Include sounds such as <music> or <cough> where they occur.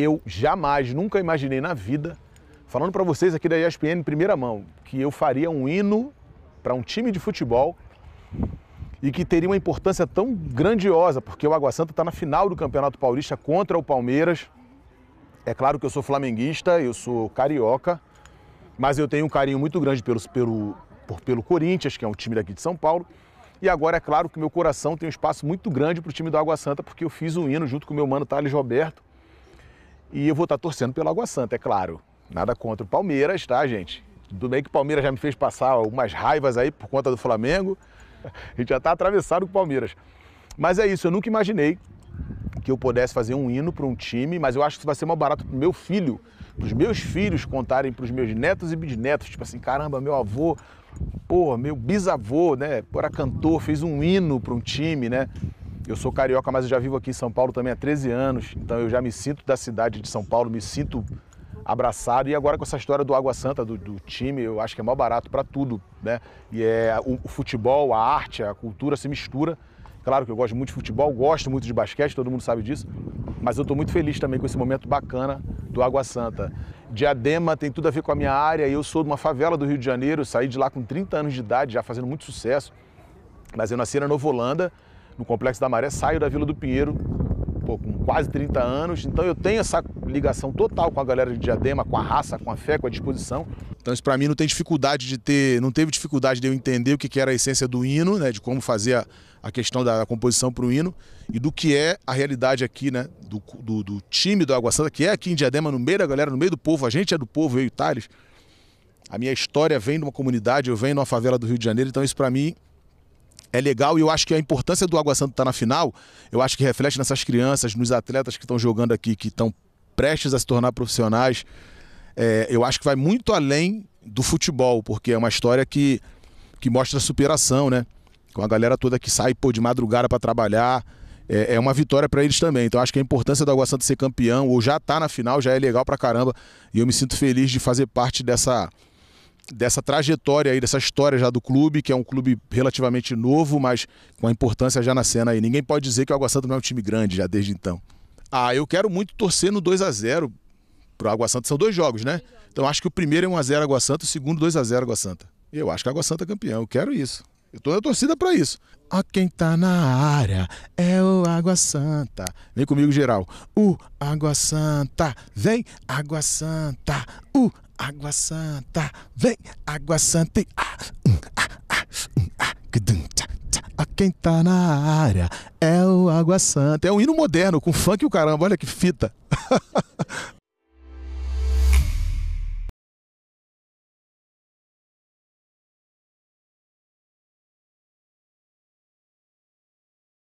eu jamais, nunca imaginei na vida, falando para vocês aqui da ESPN em primeira mão, que eu faria um hino para um time de futebol e que teria uma importância tão grandiosa, porque o Água Santa está na final do Campeonato Paulista contra o Palmeiras. É claro que eu sou flamenguista, eu sou carioca, mas eu tenho um carinho muito grande pelo, pelo, por, pelo Corinthians, que é um time daqui de São Paulo. E agora é claro que meu coração tem um espaço muito grande para o time do Água Santa, porque eu fiz um hino junto com o meu mano Thales Roberto, e eu vou estar torcendo pelo Água Santa, é claro. Nada contra o Palmeiras, tá, gente? Tudo bem que o Palmeiras já me fez passar algumas raivas aí por conta do Flamengo. <laughs> A gente já está atravessado com o Palmeiras. Mas é isso, eu nunca imaginei que eu pudesse fazer um hino para um time, mas eu acho que isso vai ser mais barato para meu filho, para os meus filhos contarem para os meus netos e bisnetos. Tipo assim, caramba, meu avô, pô, meu bisavô, né, era cantor, fez um hino para um time, né? Eu sou carioca, mas eu já vivo aqui em São Paulo também há 13 anos, então eu já me sinto da cidade de São Paulo, me sinto abraçado. E agora com essa história do Água Santa, do, do time, eu acho que é maior barato para tudo, né? E é o, o, futebol, a arte, a cultura se mistura. Claro que eu gosto muito de futebol, gosto muito de basquete, todo mundo sabe disso, mas eu estou muito feliz também com esse momento bacana do Água Santa. Diadema tem tudo a ver com a minha área, eu sou de uma favela do Rio de Janeiro, saí de lá com 30 anos de idade, já fazendo muito sucesso, mas eu nasci na Nova Holanda, no Complexo da Maré, saio da Vila do Pinheiro pô, com quase 30 anos, então eu tenho essa ligação total com a galera de Diadema, com a raça, com a fé, com a disposição. Então isso para mim não tem dificuldade de ter, não teve dificuldade de eu entender o que era a essência do hino, né, de como fazer a, a questão da composição para o hino e do que é a realidade aqui, né, do, do, do, time do Água Santa, que é aqui em Diadema, no meio da galera, no meio do povo, a gente é do povo, eu e o Thales. A minha história vem de uma comunidade, eu venho de uma favela do Rio de Janeiro, então isso para mim é legal e eu acho que a importância do Água Santa estar tá na final, eu acho que reflete nessas crianças, nos atletas que estão jogando aqui, que estão prestes a se tornar profissionais. É, eu acho que vai muito além do futebol, porque é uma história que, que mostra superação, né? Com a galera toda que sai pô, de madrugada para trabalhar. É, é, uma vitória para eles também. Então acho que a importância do Água Santa ser campeão, ou já tá na final, já é legal para caramba. E eu me sinto feliz de fazer parte dessa dessa trajetória aí, dessa história já do clube, que é um clube relativamente novo, mas com a importância já na cena aí. Ninguém pode dizer que o Água Santa não é um time grande já desde então. Ah, eu quero muito torcer no 2 a 0 pro Água Santa. São dois jogos, né? Então acho que o primeiro é 1 a 0 Água Santa, o segundo 2 a 0 Água Santa. Eu acho que a Água Santa é campeão, eu quero isso. Eu tô na torcida para isso. Ó quem tá na área é o Água Santa. Vem comigo, geral. O Água Santa, vem Água Santa. O Água Santa, vem, Água Santa. Ah, um, ah, um, ah, A quem tá na área é o Água Santa. É um hino moderno, com funk e o caramba, olha que fita. <laughs>